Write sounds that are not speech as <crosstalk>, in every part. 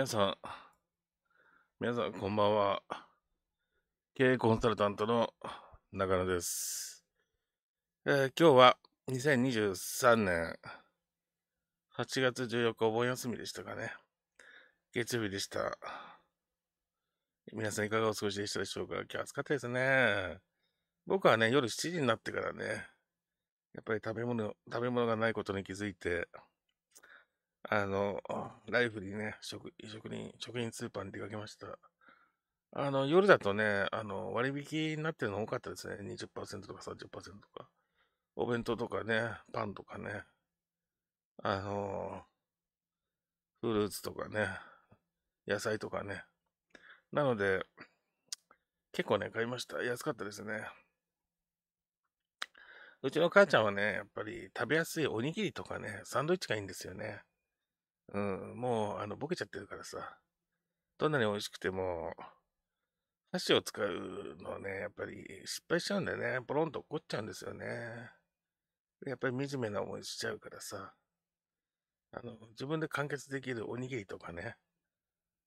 皆さん、皆さんこんばんは。経営コンサルタントの中野です。えー、今日は2023年8月14日お盆休みでしたかね。月曜日でした。皆さんいかがお過ごしでしたでしょうか今日暑かったですね。僕はね、夜7時になってからね、やっぱり食べ物、食べ物がないことに気づいて、あの、ライフにね、職職人、職人スーパーに出かけました。あの、夜だとね、あの、割引になってるの多かったですね。20%とか30%とか。お弁当とかね、パンとかね。あの、フルーツとかね、野菜とかね。なので、結構ね、買いました。安かったですね。うちの母ちゃんはね、やっぱり食べやすいおにぎりとかね、サンドイッチがいいんですよね。うん、もう、あの、ボケちゃってるからさ。どんなに美味しくても、箸を使うのはね、やっぱり失敗しちゃうんだよね。ポロンと怒っちゃうんですよね。やっぱり惨めな思いしちゃうからさ。あの、自分で完結できるおにぎりとかね、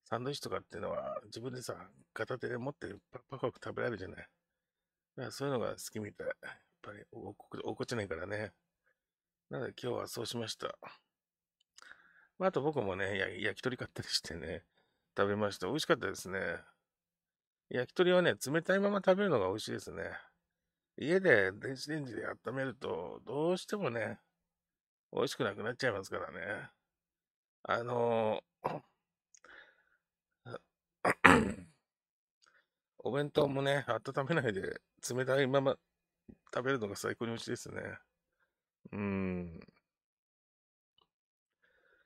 サンドイッチとかっていうのは、自分でさ、片手で持ってパクパク食べられるじゃない。だからそういうのが好きみたい。やっぱり、落っこちないからね。なので今日はそうしました。まあ、あと僕もね、焼き鳥買ったりしてね、食べました。美味しかったですね。焼き鳥はね、冷たいまま食べるのが美味しいですね。家で電子レンジで温めると、どうしてもね、美味しくなくなっちゃいますからね。あのー、<coughs> お弁当もね、温めないで、冷たいまま食べるのが最高に美味しいですね。うん。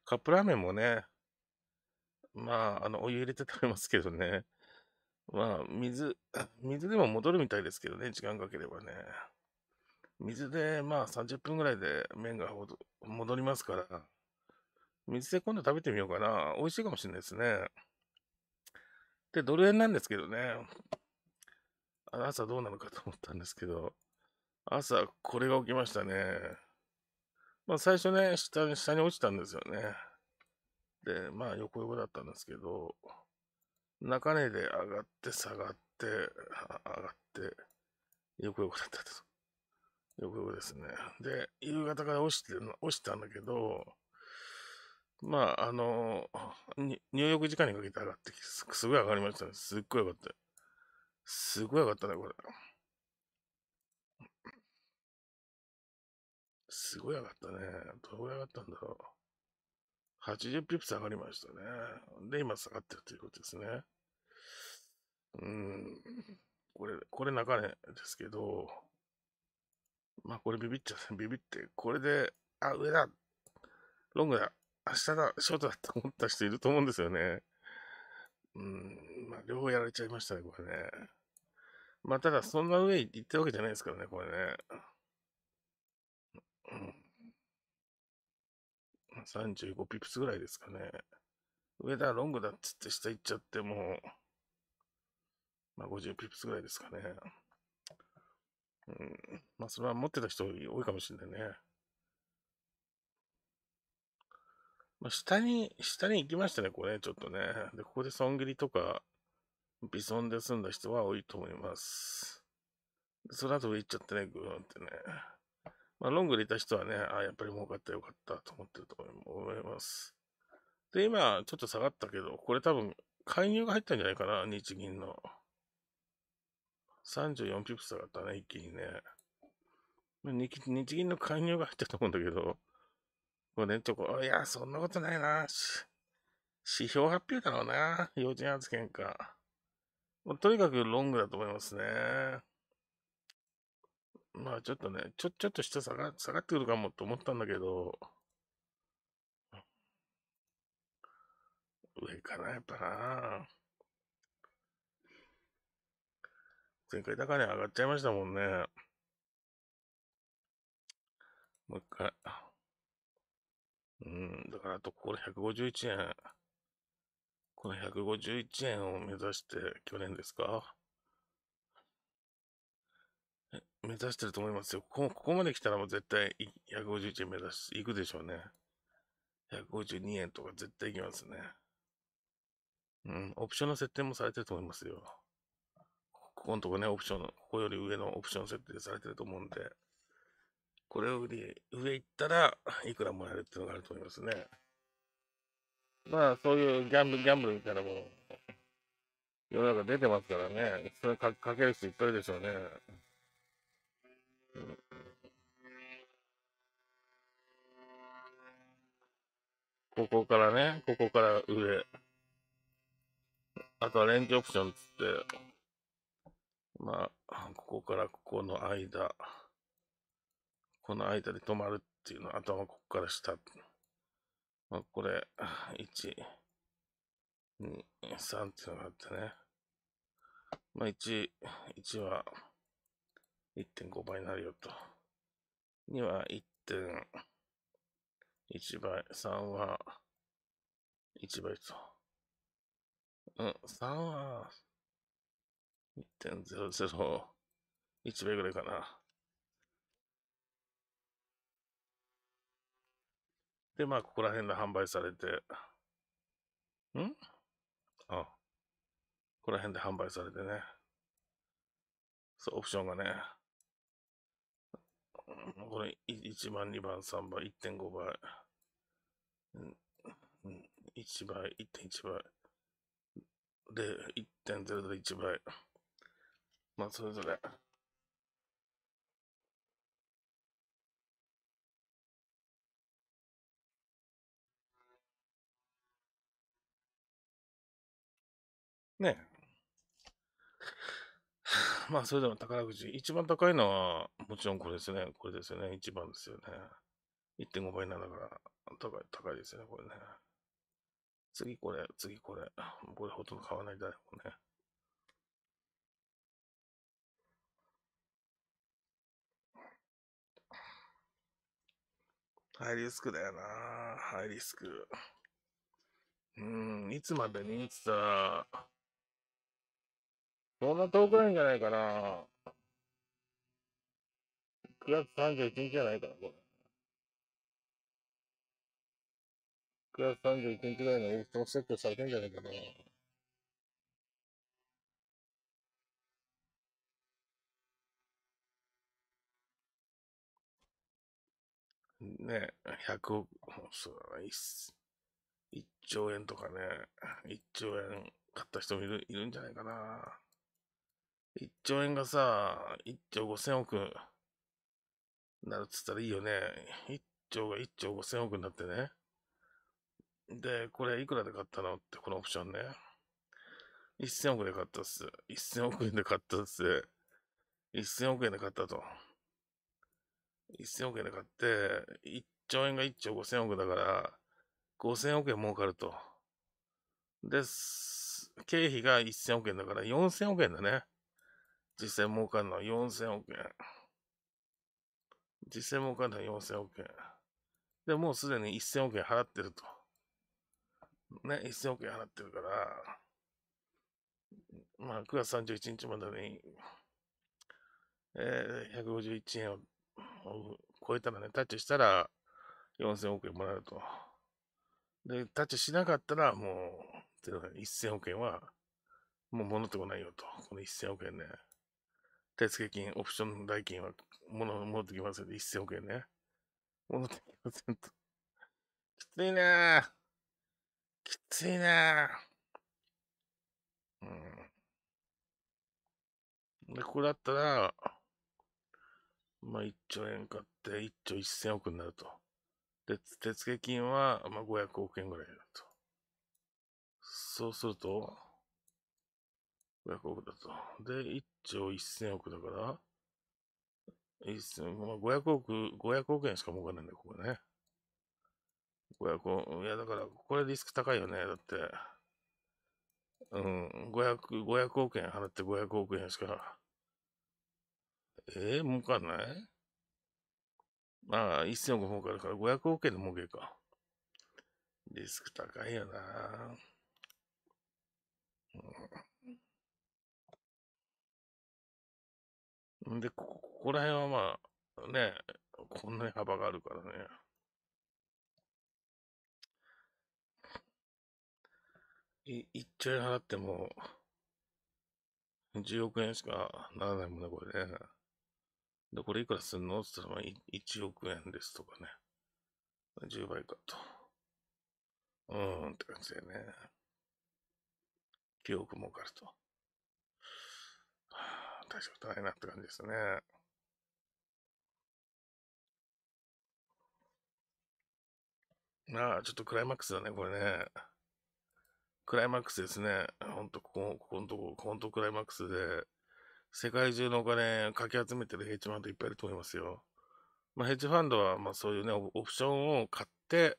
カップラーメンもね、まあ、あの、お湯入れて食べますけどね。まあ、水、<coughs> 水でも戻るみたいですけどね、時間かければね。水で、まあ、30分ぐらいで麺が戻りますから、水で今度食べてみようかな。美味しいかもしれないですね。で、ドル円なんですけどね。朝どうなのかと思ったんですけど、朝これが起きましたね。まあ、最初ね、下に、下に落ちたんですよね。で、まあ、横横だったんですけど、中根で上がって下がって、上がって、横横だったんです。横横ですね。で、夕方から落ちて、落ちたんだけど、まあ、あの、入浴時間にかけて上がってきて、すごい上がりましたね。すっごい上がった。すごい上がったね、これ。すごい上がったね。どれぐらい上がったんだろう。80ピップス上がりましたね。で、今下がってるということですね。うん。これ、これ中根ですけど、まあこれビビっちゃう、ビビって、これで、あ、上だ、ロングだ、明日だ、ショートだと思った人いると思うんですよね。うん、まあ両方やられちゃいましたね、これね。まあただそんな上行ってるわけじゃないですからね、これね。35ピプスぐらいですかね。上だ、ロングだっつって下行っちゃってもまあ、50ピプスぐらいですかね。うん。まあ、それは持ってた人多いかもしれないね。まあ、下に、下に行きましたね、これ、ちょっとね。で、ここで損切りとか、微損で済んだ人は多いと思います。その後上行っちゃってね、グーンってね。まあ、ロングでいた人はね、あやっぱり儲かったよかったと思ってると思います。で、今、ちょっと下がったけど、これ多分、介入が入ったんじゃないかな、日銀の。34ピプス下がったね、一気にね。日銀の介入が入ったと思うんだけど、もうね、ちょこ、いや、そんなことないな。指標発表だろうな。稚園発言か。とにかくロングだと思いますね。まあちょっとね、ちょ、ちょっと下下が下がってくるかもと思ったんだけど、上かな、やっぱな。前回高値上がっちゃいましたもんね。もう一回。うん、だからあとこれ151円。この151円を目指して去年ですか目指してると思いますよ。ここここまで来たらもう絶対151円目指していくでしょうね。152円とか絶対いきますね。うん、オプションの設定もされてると思いますよ。ここのとこね、オプションの、ここより上のオプション設定されてると思うんで、これより上行ったらいくらもらえるっていうのがあると思いますね。まあ、そういうギャンブル、ギャンブルみたいなもの、世の中出てますからね、それかかける人いっぱいでしょうね。ここからね、ここから上。あとはレンジオプションつって、まあ、ここからここの間、この間で止まるっていうの、あとはここから下。まあ、これ、1、2、3っていうのがあってね。まあ、1、1は、1.5倍になるよと。2は1.1倍。3は1倍と。うん、3は1.001倍ぐらいかな。で、まあ、ここら辺で販売されて、んあ、ここら辺で販売されてね。そう、オプションがね。うん、これ、1番、2番、3番、1.5倍。うん、うん、1倍、1.1倍。で、1.0で1倍。まあ、それぞれ。ねえ。<laughs> まあ、それでも宝くじ。一番高いのは、もちろんこれですね。これですよね。一番ですよね。1.5倍なんだから、高い、高いですよね、これね。次これ、次これ。これほとんど買わないだろうね。ハイリスクだよなハイリスク。うん、いつまでにってたら、そんな遠くないんじゃないかな。9月31日じゃないかな、これ。9月31日ぐらいのオープンセットされてんじゃないかな。ね、100億、そうだな、1, 1兆円とかね、1兆円買った人もいるいるんじゃないかな。1兆円がさ、1兆5千億なるっつったらいいよね。1兆が1兆5千億になってね。で、これいくらで買ったのって、このオプションね。1千億で買ったっす。1千億円で買ったっす。1千億円で買ったと。1千億円で買って、1兆円が1兆5千億だから、5千億円儲かると。で、す。経費が1000億円だから4000億円だね。実際儲かるのは4000億円。実際儲かるのは4000億円。で、もうすでに1000億円払ってると。ね、1000億円払ってるから、まあ、9月31日までに、えー、151円を超えたらね、タッチしたら4000億円もらえると。で、タッチしなかったら、もう、1000億円は、もう戻ってこないよと。この1000億円ね。手付金、オプション代金は、もの、戻ってきますよ、1000億円ね。戻ってきませんと。きついなきついなうん。で、これだったら、まあ、1兆円買って、1兆1000億になると。で、手付金は、まあ、500億円ぐらいになると。そうすると、500億だと。で、1兆1000億だから、まあ、500億、500億円しか儲かんないんだよ、ここね。500、いや、だから、これリスク高いよね。だって、うん、500、500億円払って500億円しか、ええー、儲かんないまあ、1000億儲かるから500億円で儲けるか。リスク高いよな。うんで、こここら辺はまあ、ね、こんなに幅があるからね。い、1兆円払っても、10億円しかならないもんね、これね。で、これいくらすんのって言ったら、まあ、1億円ですとかね。10倍かと。うーんって感じだよね。9億儲かると。対処大変なって感じですね。まあ、ちょっとクライマックスだね、これね。クライマックスですね。ほんと、ここ、ここのとこ、ほんとクライマックスで、世界中のお金かき集めてるヘッジファンドいっぱいいると思いますよ。まあ、ヘッジファンドは、まあそういうね、オプションを買って、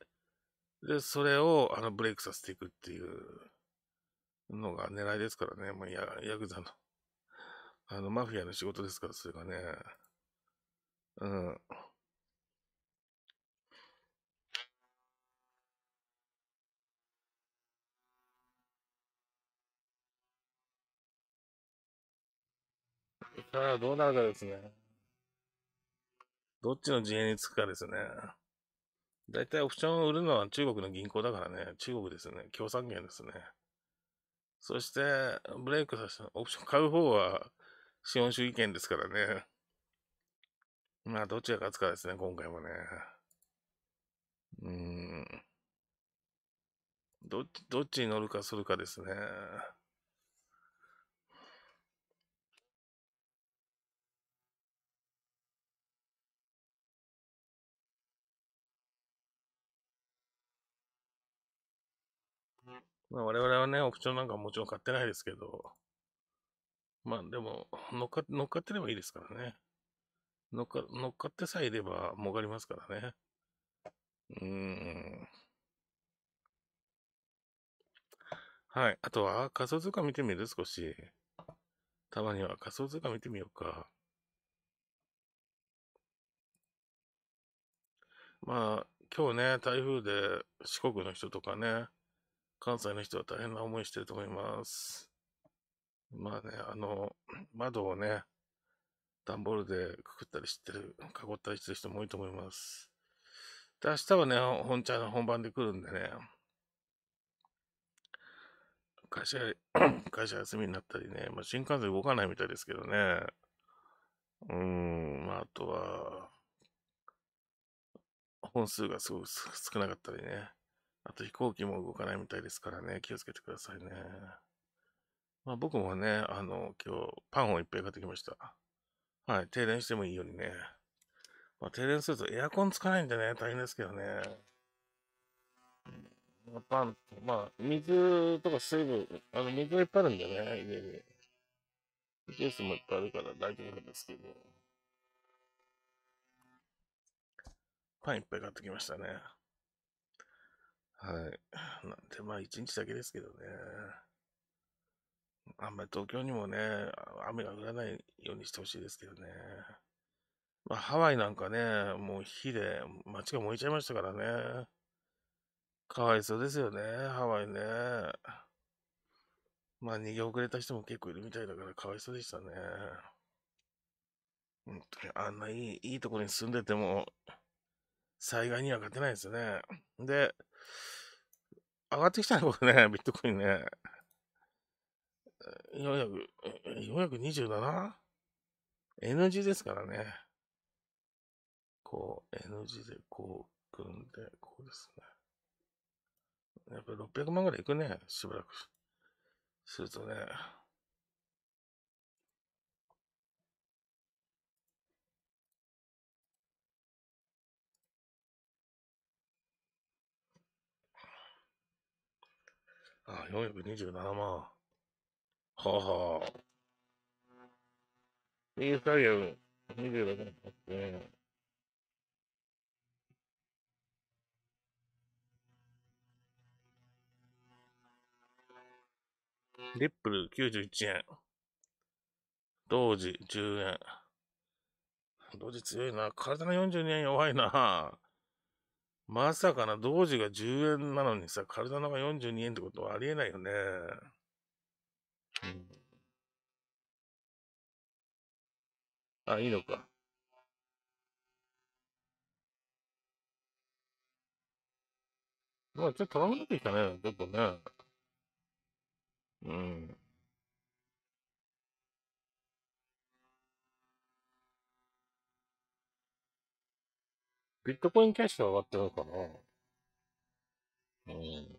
で、それを、あの、ブレイクさせていくっていうのが狙いですからね。もうヤクザのあの、マフィアの仕事ですから、それがね。うん。さあ、どうなるかですね。どっちの陣営につくかですね。大体オプションを売るのは中国の銀行だからね。中国ですね。共産圏ですね。そして、ブレイクさせた、オプション買う方は資本主義圏ですからね。まあ、どちら勝つかですね、今回もね。うん。どっち、どっちに乗るかするかですね。まあ、我々はね、オプションなんかもちろん買ってないですけど、まあでも、乗っか乗っかってればいいですからね。乗っか、乗っかってさえいればもがりますからね。うーん。はい。あとは、仮想通貨見てみる少し。たまには仮想通貨見てみようか。まあ、今日ね、台風で四国の人とかね、関西の人は大変な思いしてると思います。まあね、あの、窓をね、段ボールでくくったりしてる、囲ったりしてる人も多いと思います。で、明日はね、本ちゃんの本番で来るんでね、会社、<clears throat> 会社休みになったりね、まあ、新幹線動かないみたいですけどね、うーん、まあ、あとは、本数がすごく少なかったりね、あと飛行機も動かないみたいですからね、気をつけてくださいね。まあ、僕もね、あの、今日、パンをいっぱい買ってきました。はい、停電してもいいようにね。まあ、停電するとエアコンつかないんでね、大変ですけどね。パン、まあ、水とか水分、あの、水がいっぱいあるんでね、家に。ジュースもいっぱいあるから大丈夫なんですけど。パンいっぱい買ってきましたね。はい。なんて、まあ、一日だけですけどね。あんまり東京にもね、雨が降らないようにしてほしいですけどね。まあ、ハワイなんかね、もう火で街が燃えちゃいましたからね。かわいそうですよね、ハワイね。まあ、逃げ遅れた人も結構いるみたいだからかわいそうでしたね。本当にあんないい、いいところに住んでても、災害には勝てないですよね。で、上がってきたね、これね、ビットコインね。4 2 7 n 字ですからね。こう、n 字でこう、組んで、こうですね。やっぱり600万ぐらいいくね。しばらくするとね。あ、427万。ははあ。インスタリアム26年リップル91円。同時10円。同時強いな。体が42円弱いな。まさかな、同時が10円なのにさ、体のが42円ってことはありえないよね。あ、いいのか。まあ、ちょっと頼まないけないな、ちょっとね。うん。ビットコインキャッシュは上がってるのかなうん。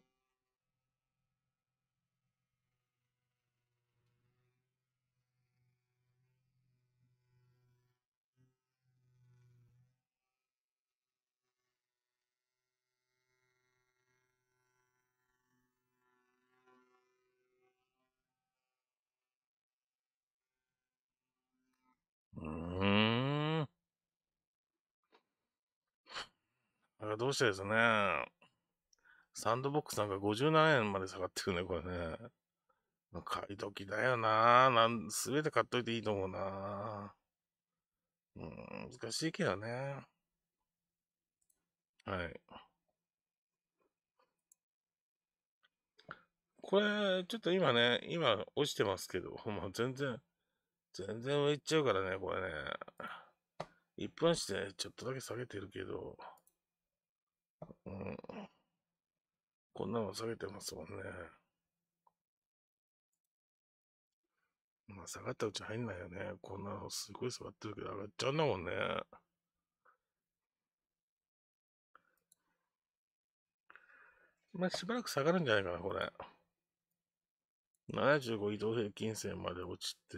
あどうしてですね。サンドボックスなんか57円まで下がってくね、これね。買い時だよななすべて買っといていいと思うなうん、難しいけどね。はい。これ、ちょっと今ね、今落ちてますけど、もう全然、全然上行っちゃうからね、これね。一分しでちょっとだけ下げてるけど。うん。こんなの下げてますもんね。まあ下がったうち入んないよね。こんなのすごい座ってるけど上がっちゃうんだもんね。まあしばらく下がるんじゃないかな、これ。75移動平均線まで落ちて、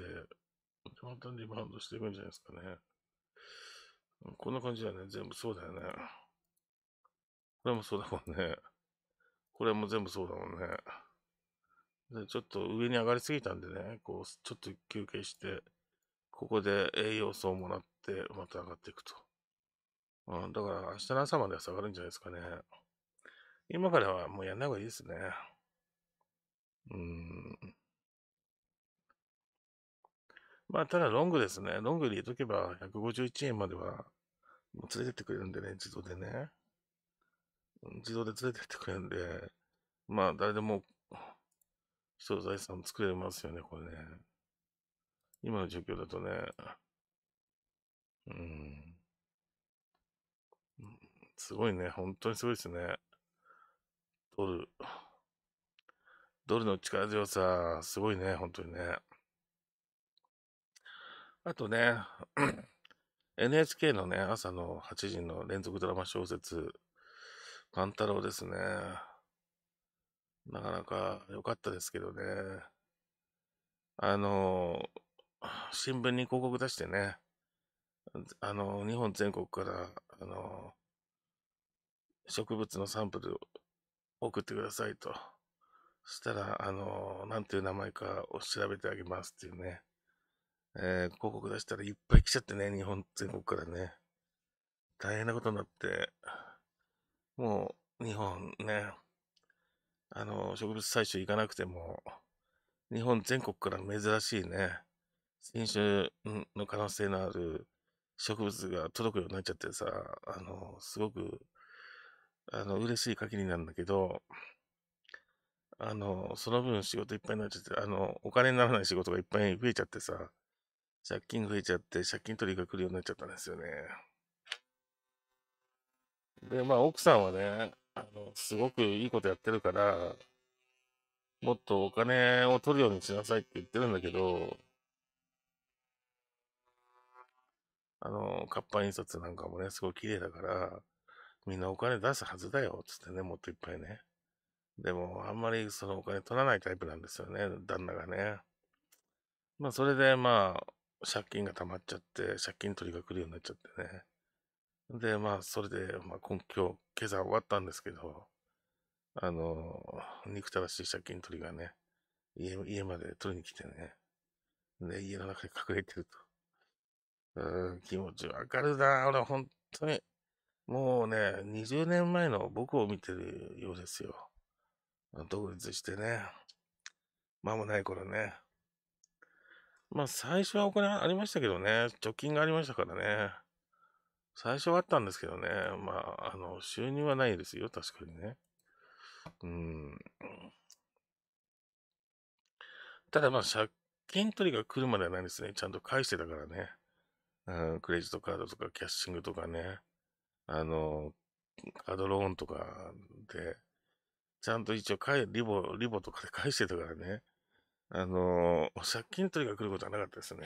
単にリバウンドしていくんじゃないですかね。こんな感じだよね。全部そうだよね。これもそうだもんね。これも全部そうだもんね。で、ちょっと上に上がりすぎたんでね、こう、ちょっと休憩して、ここで栄養素をもらって、また上がっていくと。うん、だから明日の朝までは下がるんじゃないですかね。今からはもうやんない方がいいですね。うん。まあ、ただロングですね。ロングで入れとけば151円までは、もう連れてってくれるんでね、自動でね。自動で連れてってくれるんで、まあ、誰でも、人の財産作れますよね、これね。今の状況だとね、うん。すごいね、本当にすごいですね。ドル。ドルの力強さ、すごいね、本当にね。あとね、NHK <clears throat> のね、朝の8時の連続ドラマ小説、勘太郎ですね。なかなか良かったですけどね。あの、新聞に広告出してね、あの、日本全国から、あの、植物のサンプル送ってくださいと。したら、あの、なんていう名前かを調べてあげますっていうね。えー、広告出したらいっぱい来ちゃってね、日本全国からね。大変なことになって。もう、日本ね、あの、植物採集行かなくても、日本全国から珍しいね、新種の可能性のある植物が届くようになっちゃってさ、あの、すごく、あの、嬉しい限りなんだけど、あの、その分仕事いっぱいになっちゃって、あの、お金にならない仕事がいっぱい増えちゃってさ、借金増えちゃって、借金取りが来るようになっちゃったんですよね。で、まあ、奥さんはね、あの、すごくいいことやってるから、もっとお金を取るようにしなさいって言ってるんだけど、あの、活版印刷なんかもね、すごい綺麗だから、みんなお金出すはずだよ、つってね、もっといっぱいね。でも、あんまりそのお金取らないタイプなんですよね、旦那がね。まあ、それで、まあ、借金が溜まっちゃって、借金取りが来るようになっちゃってね。で、まあ、それで、まあ、今日、今朝終わったんですけど、あの、憎たらしい借金取りがね、家、家まで取りに来てね、で、家の中で隠れてると。うん、気持ちわかるな。俺、本当に、もうね、20年前の僕を見てるようですよ。独立してね、間もない頃ね。まあ、最初はお金ありましたけどね、貯金がありましたからね。最初はあったんですけどね。まあ、あの、収入はないですよ。確かにね。うん。ただまあ、借金取りが来るまではないですね。ちゃんと返してたからね。うん、クレジットカードとかキャッシングとかね。あの、アドローンとかで、ちゃんと一応かい、リボ、リボとかで返してたからね。あの、借金取りが来ることはなかったですね。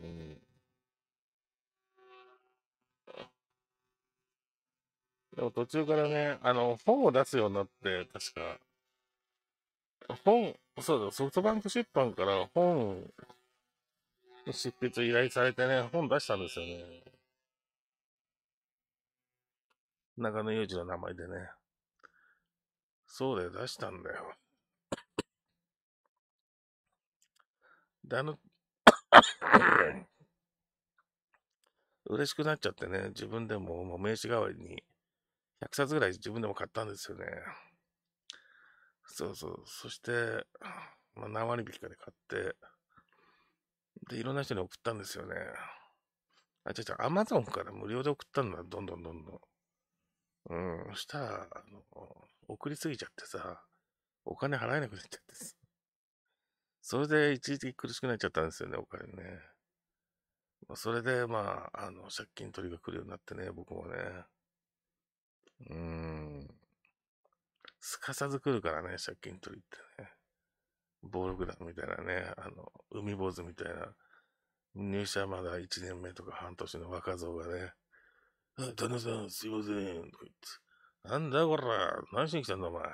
うん。でも途中からね、あの、本を出すようになって、確か、本、そうだ、ソフトバンク出版から本、執筆依頼されてね、本出したんですよね。中野裕二の名前でね。そうだよ、出したんだよ。で、あの、<laughs> 嬉しくなっちゃってね、自分でももう名刺代わりに、100冊ぐらい自分でも買ったんですよね。そうそう。そして、まあ、何割引かで買って、で、いろんな人に送ったんですよね。あ、ちゃちゃ、アマゾンから無料で送ったんだ、どんどんどんどん。うん、したら、あの、送りすぎちゃってさ、お金払えなくなっちゃってさ。それで一時的苦しくなっちゃったんですよね、お金ね。それで、まあ、あの、借金取りが来るようになってね、僕もね。うん。すかさず来るからね、借金取りってね。暴力団みたいなね、あの、海坊主みたいな、入社まだ1年目とか半年の若造がね、あ、旦那さん、すいません、とか言って、なんだこら、何しに来たんだお前、つっ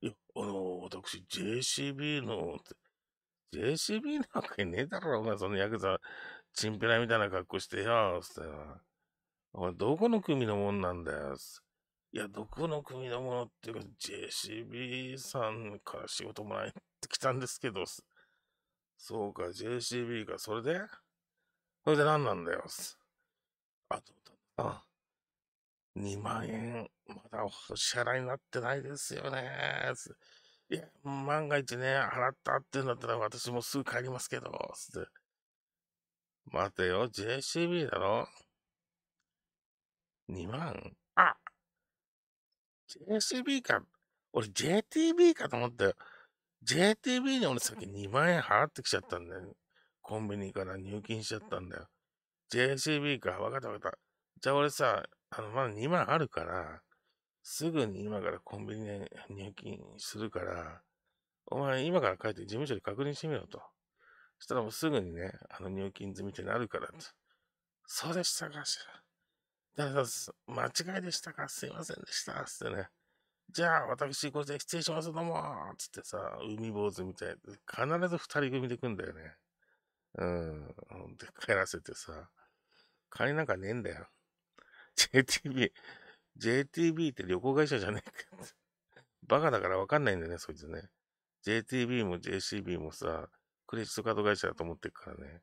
て。いや、あの、私、JCB の、JCB なんかいねえだろ、お前、そのヤクザ、チンピラみたいな格好してよ、つっておどこの組のもんなんだよ。いや、どこの組のものっていうか、JCB さんから仕事もらってきたんですけど、そうか、JCB か、それでそれで何なんだよ。あと、あ、2万円、まだお支払いになってないですよね。いや、万が一ね、払ったっていうんだったら私もすぐ帰りますけど、待てよ、JCB だろ2万あ !JCB か。俺 JTB かと思ったよ。JTB に俺さっき2万円払ってきちゃったんだよ。コンビニから入金しちゃったんだよ。JCB か。わかったわかった。じゃあ俺さ、あの、まだ2万あるから、すぐに今からコンビニで入金するから、お前今から帰って事務所で確認してみろと。そしたらもうすぐにね、あの入金済みってなるからと。そうでしたかしら。誰かす、間違いでしたかすいませんでした。つってね。じゃあ、私、こちら失礼します。どうもつってさ、海坊主みたい。必ず二人組で来んだよね。うん。で、帰らせてさ。金なんかねえんだよ。JTB、JTB って旅行会社じゃねえか。バカだからわかんないんだよね、そいつね。JTB も JCB もさ、クレジットカード会社だと思ってるからね。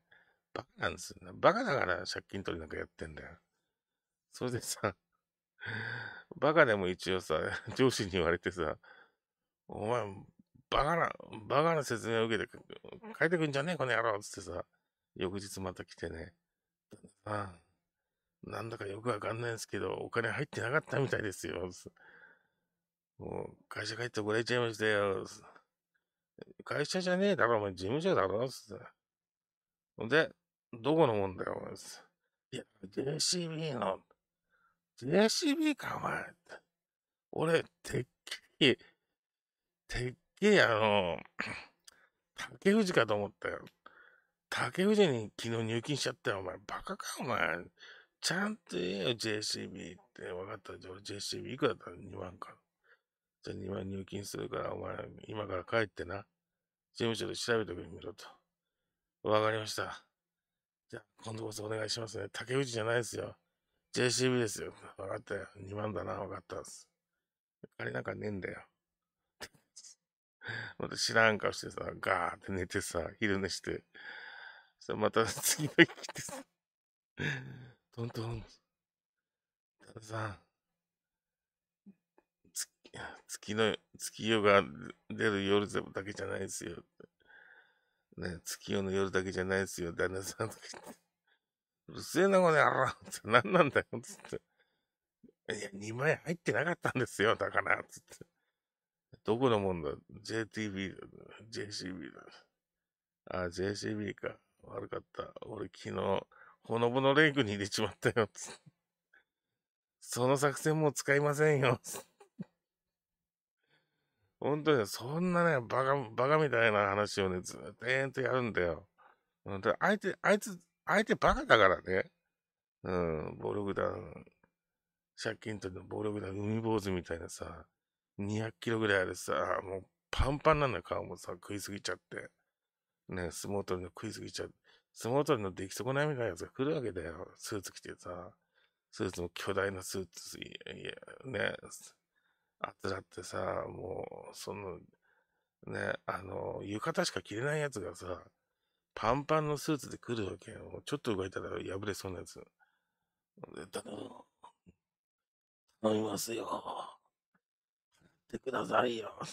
バカなんですよ、ね。バカだから借金取りなんかやってんだよ。それでさ、<laughs> バカでも一応さ、<laughs> 上司に言われてさ、お前、バカな、バカな説明を受けて、帰ってくんじゃねえ、この野郎つってさ、翌日また来てね、ああなんだかよくわかんないんですけど、お金入ってなかったみたいですよ。もう、会社帰ってこられちゃいましたよ。会社じゃねえだろ、お前、事務所だろ、つって。で、どこのもんだよ、お前。いや、JCB の JCB か、お前。俺、てっきり、てっきり、あの、竹藤かと思ったよ。竹藤に昨日入金しちゃったよ、お前。バカか、お前。ちゃんと言えよ、JCB って。分かった。俺 JCB いくらだった2万か。じゃあ2万入金するから、お前、今から帰ってな。事務所で調べてみろと。わかりました。じゃあ、今度こそお願いしますね。竹内じゃないですよ。JCB ですよ。分かったよ。2万だな。分かったです。あれなんかねえんだよ。ま <laughs> た知らん顔してさ、ガーって寝てさ、昼寝して。そまた次の日来てさ、トントン。たださ、月の、月夜が出る夜だけじゃないですよ。ね、月夜の夜だけじゃないですよ、旦那さんとか言って。うるせえな、これ、あら、って何なんだよ。つって。いや、2枚入ってなかったんですよ。だから。つって。どこのもんだ ?JTB だ。JCB だ。あ、JCB か。悪かった。俺昨日、ほのぼのレイクに入れちまったよ。つって。その作戦もう使いませんよ。本当に、そんなね、バカ、バカみたいな話をね、ずっと延々とやるんだよ。あいつ、あいつ、相手バカだからね。うん、暴力団、借金取りの暴力団海坊主みたいなさ、200キロぐらいあるさ、もうパンパンなんだよ、顔もさ、食いすぎちゃって。ね、相撲取りの食いすぎちゃって。相撲取りの出来損ないみたいなやつが来るわけだよ。スーツ着てさ、スーツも巨大なスーツ、いや、ね、あつらってさ、もう、その、ね、あの、浴衣しか着れないやつがさ、パンパンのスーツで来るわけよ。ちょっと動いたら破れそうなやつ。頼みますよ。ってくださいよ。っ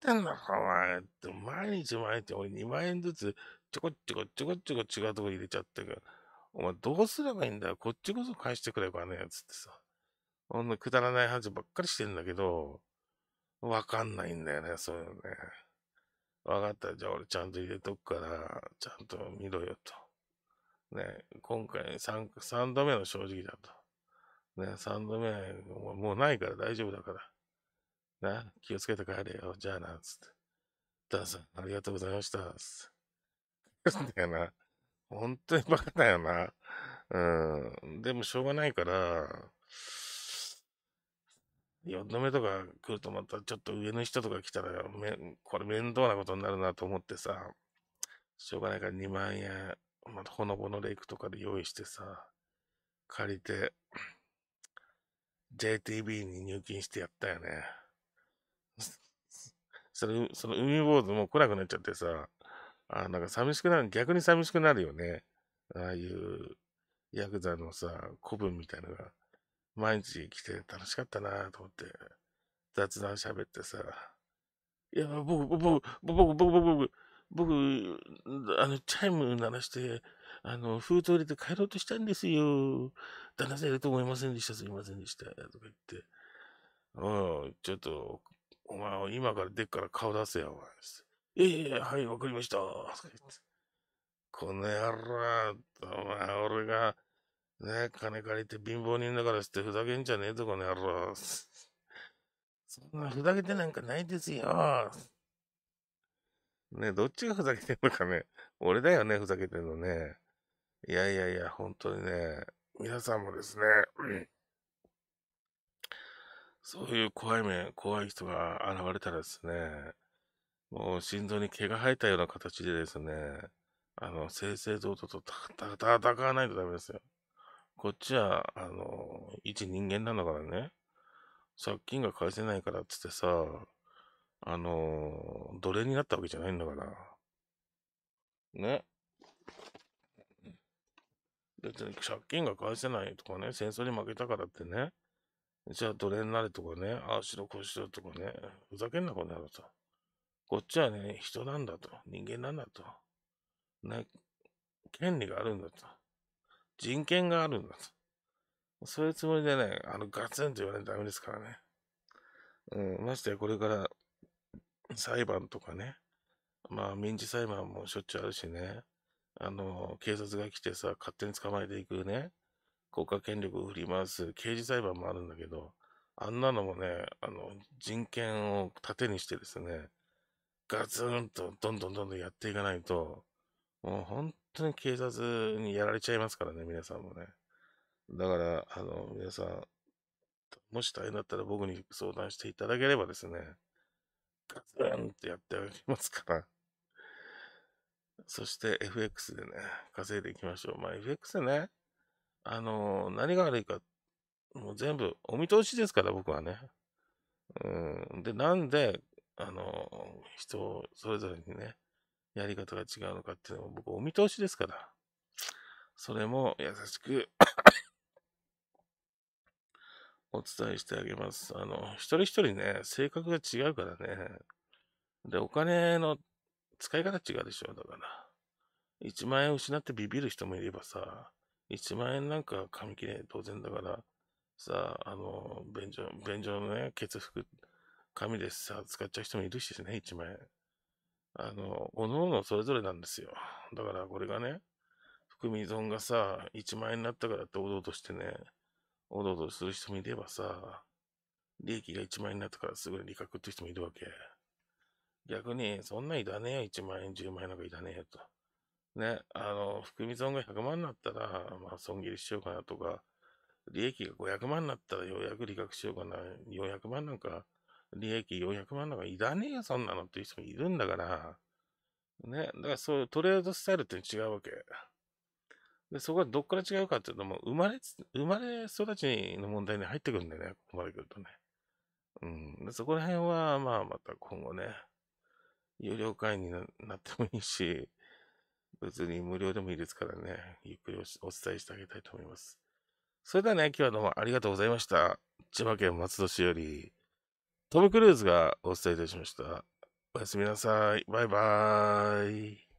てんだか、お前って。毎日毎日俺2万円ずつちょこちょこちょこちょこ違うとこ入れちゃってる。お前どうすればいいんだよ。こっちこそ返してくれよ、あのやつってさ。ほんのくだらない話ばっかりしてんだけど、わかんないんだよね、そういうのね。わかった。じゃあ俺ちゃんと入れとくから、ちゃんと見ろよと。ね、今回3、3度目の正直だと。ね、3度目も、もうないから大丈夫だから。な、気をつけて帰れよ。じゃあな、つって。ダンさん、ありがとうございました。つって。<laughs> だよな。本当にバカだよな。うん。でもしょうがないから、4度目とか来るとまたちょっと上の人とか来たらめ、これ面倒なことになるなと思ってさ、しょうがないから2万円、またほのぼのレイクとかで用意してさ、借りて、JTB に入金してやったよね。それ、その海坊主も来なくなっちゃってさ、あなんか寂しくなる、逆に寂しくなるよね。ああいうヤクザのさ、古文みたいなのが。毎日来て楽しかったなと思って、雑談喋ってさ、いや、僕、僕、僕、僕、僕、僕、僕、あの、チャイム鳴らして、あの、封筒入れて帰ろうとしたんですよ。旦那さんいると思いませんでした、すみませんでした、とか言って、うん、ちょっと、お前、今からでっから顔出せよ、お前。ええや、はい、わかりました。この野郎、お前、俺がね、金借りて貧乏人だからしてふざけんじゃねえとこの野郎。そんなふざけてなんかないですよ。ね、どっちがふざけてんのかね。俺だよね、ふざけてんのね。いやいやいや、本当にね、皆さんもですね、うん、そういう怖い面、怖い人が現れたらですね、もう心臓に毛が生えたような形でですね、あの、正々堂々と戦わないとダメですよ。こっちは、あの、一人間なんだからね、借金が返せないからっつってさ、あの、奴隷になったわけじゃないんだから。ね。別に借金が返せないとかね、戦争に負けたからってね、じゃあ奴隷になれとかね、ああしろこうしろとかね、ふざけんなこの野郎と。こっちはね、人なんだと。人間なんだと。ね、権利があるんだと。人権があるんだと。そういうつもりでね、あの、ガツンと言わないとダメですからね。うん、ましてやこれから裁判とかね、まあ民事裁判もしょっちゅうあるしね、あの、警察が来てさ、勝手に捕まえていくね、国家権力を振り回す刑事裁判もあるんだけど、あんなのもね、あの、人権を盾にしてですね、ガツンとどんどんどんどんやっていかないと、もう本当に警察にやられちゃいますからね、皆さんもね。だから、あの、皆さん、もし大変だったら僕に相談していただければですね、ガツンってやってあげますから。そして FX でね、稼いでいきましょう。まあ FX でね、あのー、何が悪いか、もう全部お見通しですから、僕はね。うん。で、なんで、あのー、人それぞれにね、やり方が違うのかっていうのは僕お見通しですから。それも優しくお伝えしてあげます。あの、一人一人ね、性格が違うからね。で、お金の使い方違うでしょ、だから。1万円失ってビビる人もいればさ、1万円なんか紙切れ当然だから、さ、あの、便所、便所のね、血服、紙でさ、使っちゃう人もいるしね、1万円。あの、おののそれぞれなんですよ。だからこれがね、含み損がさ、1万円になったからっておどおどしてね、おどおどする人もいればさ、利益が1万円になったからすぐに利確って人もいるわけ。逆に、そんないらねえよ、1万円、10万円なんかいらねえよと。ね、あの、含み損が100万になったら、まあ、損切りしようかなとか、利益が500万になったらようやく利確しようかな、400万なんか利益400万だかいらねえよ、そんなのっていう人もいるんだから。ね。だからそういうトレードスタイルって違うわけ。で、そこはどっから違うかっていうと、もう生まれ、生まれ育ちの問題に入ってくるんだよね、ここまで来るとね。うん。で、そこら辺は、まあ、また今後ね、有料会員になってもいいし、別に無料でもいいですからね、ゆっくりお伝えしてあげたいと思います。それではね、今日はどうもありがとうございました。千葉県松戸市より、トム・クルーズがお伝えいたしました。おやすみなさい。バイバーイ。